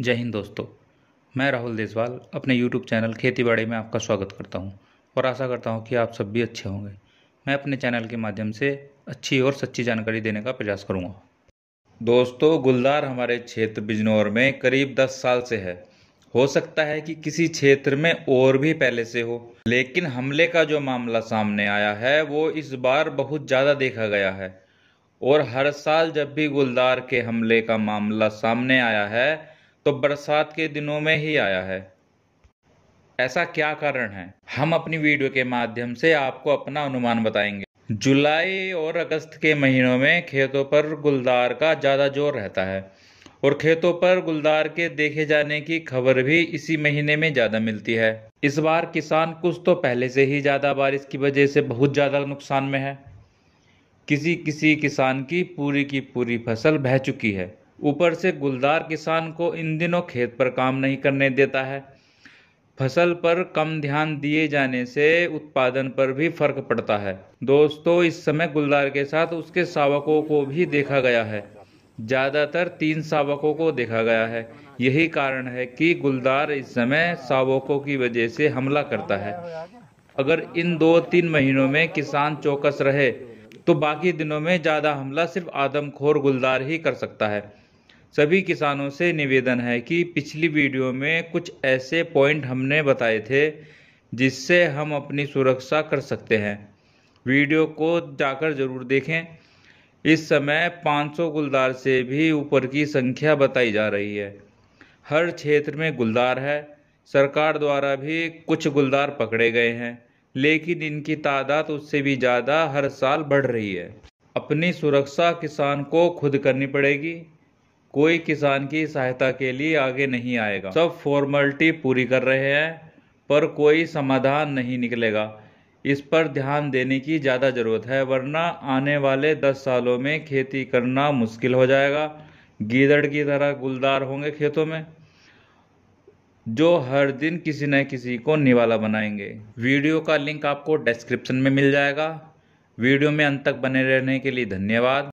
जय हिंद दोस्तों मैं राहुल देसवाल अपने YouTube चैनल खेती बाड़ी में आपका स्वागत करता हूं और आशा करता हूं कि आप सब भी अच्छे होंगे मैं अपने चैनल के माध्यम से अच्छी और सच्ची जानकारी देने का प्रयास करूंगा दोस्तों गुलदार हमारे क्षेत्र बिजनौर में करीब 10 साल से है हो सकता है कि किसी क्षेत्र में और भी पहले से हो लेकिन हमले का जो मामला सामने आया है वो इस बार बहुत ज़्यादा देखा गया है और हर साल जब भी गुलदार के हमले का मामला सामने आया है तो बरसात के दिनों में ही आया है ऐसा क्या कारण है हम अपनी वीडियो के माध्यम से आपको अपना अनुमान बताएंगे जुलाई और अगस्त के महीनों में खेतों पर गुलदार का ज़्यादा जोर रहता है और खेतों पर गुलदार के देखे जाने की खबर भी इसी महीने में ज़्यादा मिलती है इस बार किसान कुछ तो पहले से ही ज़्यादा बारिश की वजह से बहुत ज़्यादा नुकसान में है किसी किसी किसान की पूरी की पूरी फसल बह चुकी है ऊपर से गुलदार किसान को इन दिनों खेत पर काम नहीं करने देता है फसल पर कम ध्यान दिए जाने से उत्पादन पर भी फर्क पड़ता है दोस्तों इस समय गुलदार के साथ उसके सावकों को भी देखा गया है ज़्यादातर तीन शावकों को देखा गया है यही कारण है कि गुलदार इस समय सावकों की वजह से हमला करता है अगर इन दो तीन महीनों में किसान चौकस रहे तो बाकी दिनों में ज़्यादा हमला सिर्फ आदमखोर गुलदार ही कर सकता है सभी किसानों से निवेदन है कि पिछली वीडियो में कुछ ऐसे पॉइंट हमने बताए थे जिससे हम अपनी सुरक्षा कर सकते हैं वीडियो को जाकर ज़रूर देखें इस समय 500 गुलदार से भी ऊपर की संख्या बताई जा रही है हर क्षेत्र में गुलदार है सरकार द्वारा भी कुछ गुलदार पकड़े गए हैं लेकिन इनकी तादाद उससे भी ज़्यादा हर साल बढ़ रही है अपनी सुरक्षा किसान को खुद करनी पड़ेगी कोई किसान की सहायता के लिए आगे नहीं आएगा सब फॉर्मेलिटी पूरी कर रहे हैं पर कोई समाधान नहीं निकलेगा इस पर ध्यान देने की ज़्यादा ज़रूरत है वरना आने वाले दस सालों में खेती करना मुश्किल हो जाएगा गीदड़ की तरह गुलदार होंगे खेतों में जो हर दिन किसी न किसी को निवाला बनाएंगे वीडियो का लिंक आपको डिस्क्रिप्शन में मिल जाएगा वीडियो में अंत तक बने रहने के लिए धन्यवाद